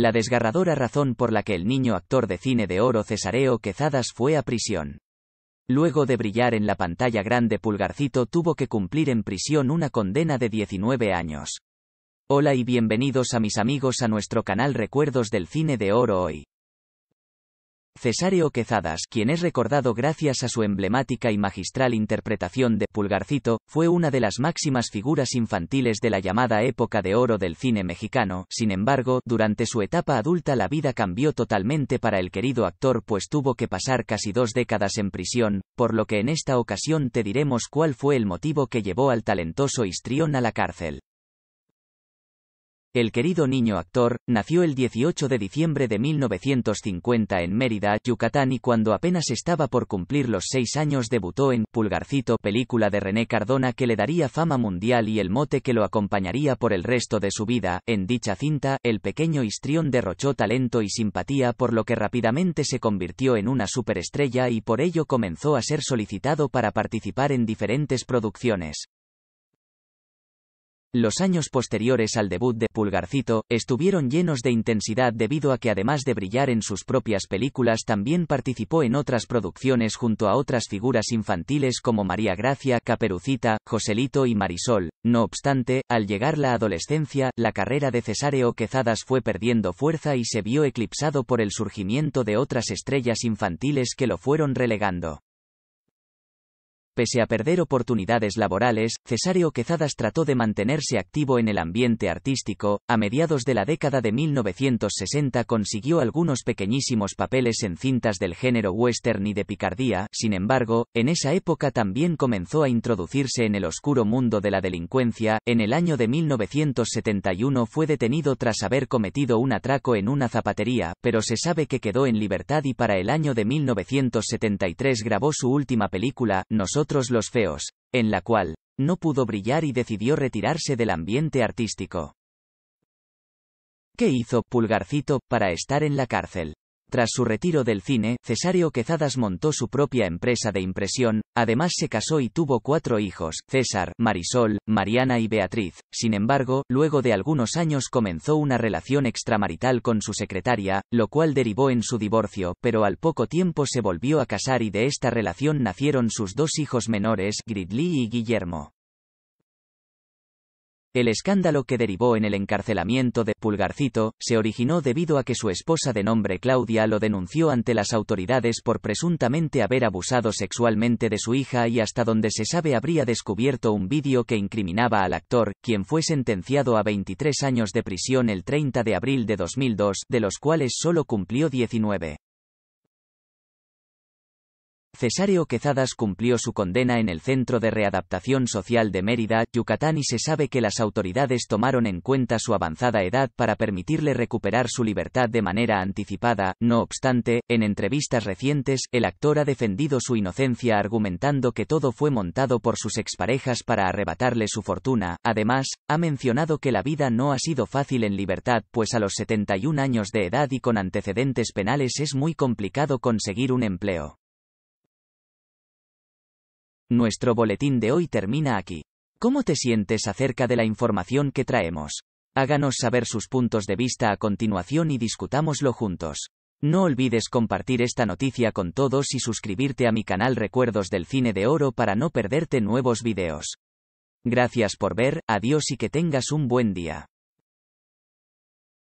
La desgarradora razón por la que el niño actor de cine de oro Cesareo Quezadas fue a prisión. Luego de brillar en la pantalla grande Pulgarcito tuvo que cumplir en prisión una condena de 19 años. Hola y bienvenidos a mis amigos a nuestro canal Recuerdos del Cine de Oro hoy. Cesáreo Quezadas, quien es recordado gracias a su emblemática y magistral interpretación de Pulgarcito, fue una de las máximas figuras infantiles de la llamada época de oro del cine mexicano. Sin embargo, durante su etapa adulta la vida cambió totalmente para el querido actor pues tuvo que pasar casi dos décadas en prisión, por lo que en esta ocasión te diremos cuál fue el motivo que llevó al talentoso histrión a la cárcel. El querido niño actor, nació el 18 de diciembre de 1950 en Mérida, Yucatán y cuando apenas estaba por cumplir los seis años debutó en Pulgarcito, película de René Cardona que le daría fama mundial y el mote que lo acompañaría por el resto de su vida. En dicha cinta, el pequeño histrión derrochó talento y simpatía por lo que rápidamente se convirtió en una superestrella y por ello comenzó a ser solicitado para participar en diferentes producciones. Los años posteriores al debut de Pulgarcito estuvieron llenos de intensidad debido a que además de brillar en sus propias películas también participó en otras producciones junto a otras figuras infantiles como María Gracia, Caperucita, Joselito y Marisol. No obstante, al llegar la adolescencia, la carrera de Cesáreo Quezadas fue perdiendo fuerza y se vio eclipsado por el surgimiento de otras estrellas infantiles que lo fueron relegando. Pese a perder oportunidades laborales, Cesario Quezadas trató de mantenerse activo en el ambiente artístico, a mediados de la década de 1960 consiguió algunos pequeñísimos papeles en cintas del género western y de picardía, sin embargo, en esa época también comenzó a introducirse en el oscuro mundo de la delincuencia, en el año de 1971 fue detenido tras haber cometido un atraco en una zapatería, pero se sabe que quedó en libertad y para el año de 1973 grabó su última película, Nosotros los Feos, en la cual, no pudo brillar y decidió retirarse del ambiente artístico. ¿Qué hizo Pulgarcito para estar en la cárcel? Tras su retiro del cine, Cesario Quezadas montó su propia empresa de impresión, además se casó y tuvo cuatro hijos, César, Marisol, Mariana y Beatriz. Sin embargo, luego de algunos años comenzó una relación extramarital con su secretaria, lo cual derivó en su divorcio, pero al poco tiempo se volvió a casar y de esta relación nacieron sus dos hijos menores, Gridley y Guillermo. El escándalo que derivó en el encarcelamiento de Pulgarcito se originó debido a que su esposa de nombre Claudia lo denunció ante las autoridades por presuntamente haber abusado sexualmente de su hija y hasta donde se sabe habría descubierto un vídeo que incriminaba al actor, quien fue sentenciado a 23 años de prisión el 30 de abril de 2002, de los cuales solo cumplió 19. Cesáreo Quezadas cumplió su condena en el Centro de Readaptación Social de Mérida, Yucatán y se sabe que las autoridades tomaron en cuenta su avanzada edad para permitirle recuperar su libertad de manera anticipada, no obstante, en entrevistas recientes, el actor ha defendido su inocencia argumentando que todo fue montado por sus exparejas para arrebatarle su fortuna, además, ha mencionado que la vida no ha sido fácil en libertad pues a los 71 años de edad y con antecedentes penales es muy complicado conseguir un empleo. Nuestro boletín de hoy termina aquí. ¿Cómo te sientes acerca de la información que traemos? Háganos saber sus puntos de vista a continuación y discutámoslo juntos. No olvides compartir esta noticia con todos y suscribirte a mi canal Recuerdos del Cine de Oro para no perderte nuevos videos. Gracias por ver, adiós y que tengas un buen día.